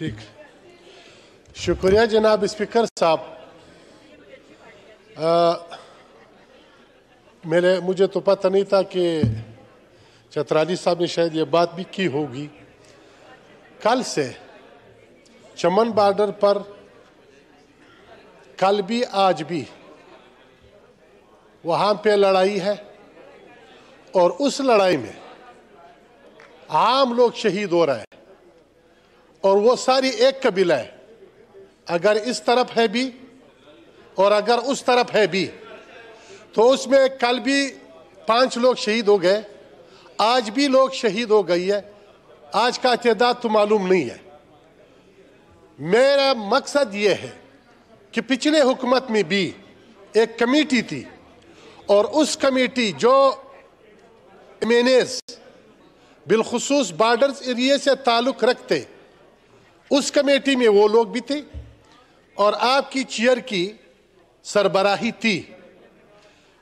ठीक शुक्रिया जनाब स्पीकर साहब मेरे मुझे तो पता नहीं था कि चतराली साहब ने शायद ये बात भी की होगी कल से चमन बॉर्डर पर कल भी आज भी वहाँ पे लड़ाई है और उस लड़ाई में आम लोग शहीद हो रहे हैं और वो सारी एक कबीला है अगर इस तरफ है भी और अगर उस तरफ है भी तो उसमें कल भी पांच लोग शहीद हो गए आज भी लोग शहीद हो गई है आज का तदाद तो मालूम नहीं है मेरा मकसद ये है कि पिछले हुकूमत में भी एक कमेटी थी और उस कमेटी जो मेनेस बिलखसूस बॉर्डर एरिए से ताल्लुक़ रखते उस कमेटी में वो लोग भी थे और आपकी चेयर की सरबराही थी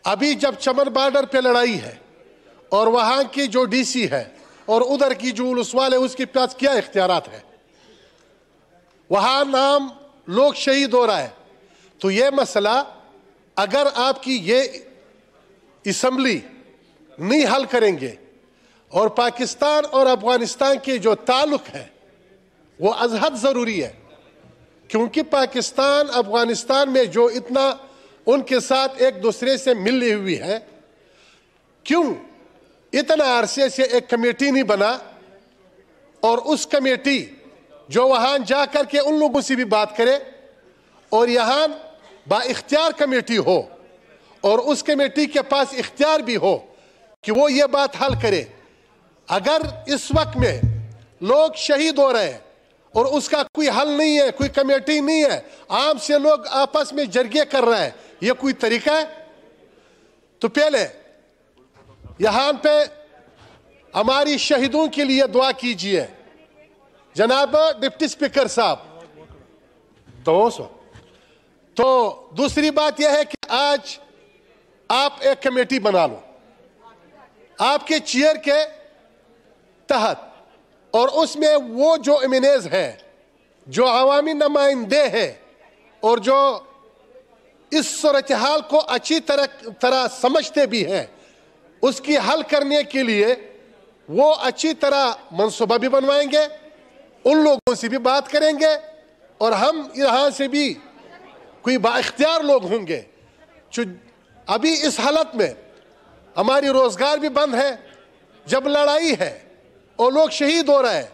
अभी जब चमन बॉर्डर पे लड़ाई है और वहां की जो डीसी है और उधर की जो उलसवाल है उसके पास क्या इख्तियार है वहां नाम लोग शहीद हो रहा है तो यह मसला अगर आपकी ये इसम्बली नहीं हल करेंगे और पाकिस्तान और अफगानिस्तान के जो ताल्लुक है वो अजहद ज़रूरी है क्योंकि पाकिस्तान अफगानिस्तान में जो इतना उनके साथ एक दूसरे से मिली हुई है क्यों इतना अरसे से एक कमेटी नहीं बना और उस कमेटी जो वहाँ जा कर के उन लोगों से भी बात करे और यहाँ बाख्तियार कमेटी हो और उस कमेटी के पास इख्तियार भी हो कि वो ये बात हल करे अगर इस वक्त में लोग शहीद हो रहे हैं और उसका कोई हल नहीं है कोई कमेटी नहीं है आम से लोग आपस में जरगे कर रहे हैं ये कोई तरीका है तो पहले यहां पे हमारी शहीदों के लिए दुआ कीजिए जनाब डिप्टी स्पीकर साहब तो तो दूसरी बात यह है कि आज आप एक कमेटी बना लो आपके चेयर के तहत और उसमें वो जो इमिनेज हैं जो अवामी नुमाइंदे हैं और जो इस सूरत हाल को अच्छी तरह तरह समझते भी हैं उसकी हल करने के लिए वो अच्छी तरह मनसूबा भी बनवाएंगे उन लोगों से भी बात करेंगे और हम यहाँ से भी कोई बाख्तियार लोग होंगे जो अभी इस हालत में हमारी रोज़गार भी बंद है जब लड़ाई है और लोग शहीद हो रहे हैं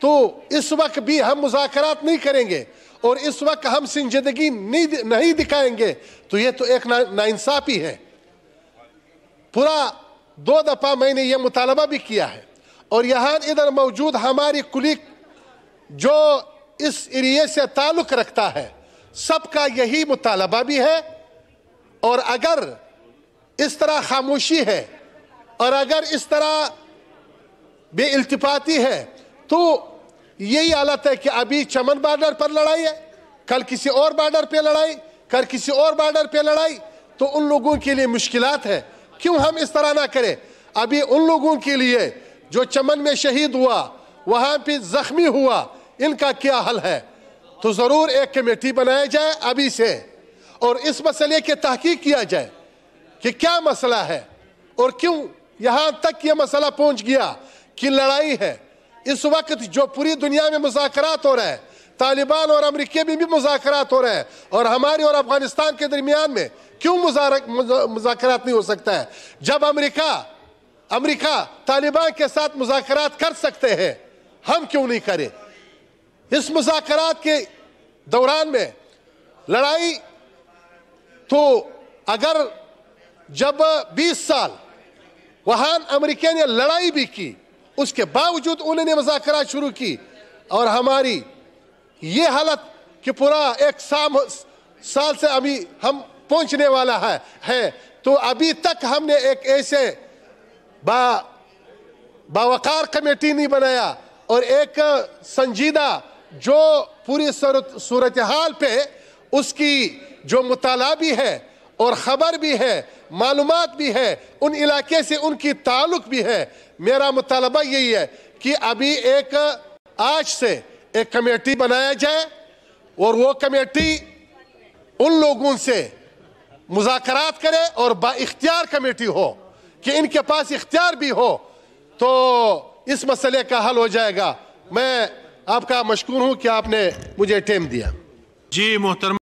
तो इस वक्त भी हम मुजाकर नहीं करेंगे और इस वक्त हम सिंजदगी नहीं नहीं दिखाएंगे तो ये तो एक नाइंसाफ़ी है पूरा दो दफ़ा मैंने ये मुतालबा भी किया है और यहाँ इधर मौजूद हमारी कुलिक जो इस एरिए से ताल्लुक़ रखता है सबका यही मुतालबा भी है और अगर इस तरह खामोशी है और अगर इस तरह बेअल्तफाती है तो यही हालत है कि अभी चमन बॉर्डर पर लड़ाई है कल किसी और बॉर्डर पे लड़ाई कल किसी और बॉर्डर पे लड़ाई तो उन लोगों के लिए मुश्किल है क्यों हम इस तरह ना करें अभी उन लोगों के लिए जो चमन में शहीद हुआ वहाँ पर जख्मी हुआ इनका क्या हल है तो ज़रूर एक कमेटी बनाया जाए अभी से और इस मसले की तहकीक किया जाए कि क्या मसला है और क्यों यहाँ तक ये मसला पहुँच गया की लड़ाई है इस वक्त जो पूरी दुनिया में मुजात हो रहा है तालिबान और अमरीके में भी मुजात हो रहे हैं और हमारे और अफगानिस्तान के दरमियान में क्यों मुजात नहीं हो सकता है जब अमरीका अमरीका तालिबान के साथ मुजात कर सकते हैं हम क्यों नहीं करें इस मुजात के दौरान में लड़ाई तो अगर जब 20 साल वहां अमरीका ने लड़ाई भी की उसके बावजूद उन्होंने मुजाकर शुरू की और हमारी ये हालत कि पूरा एक साम साल से अभी हम पहुंचने वाला है है तो अभी तक हमने एक ऐसे बा बावकार कमेटी नहीं बनाया और एक संजीदा जो पूरी सूरत हाल पे उसकी जो मुताला भी है और ख़बर भी है मालूम भी है उन इलाके से उनकी ताल्लुक भी है मेरा मुतालबा यही है कि अभी एक आज से एक कमेटी बनाया जाए और वो कमेटी उन लोगों से मुजाकर करे और बाख्तियार कमेटी हो कि इनके पास इख्तियार भी हो तो इस मसले का हल हो जाएगा मैं आपका मशकूर हूँ कि आपने मुझे टेम दिया जी मोहतरमा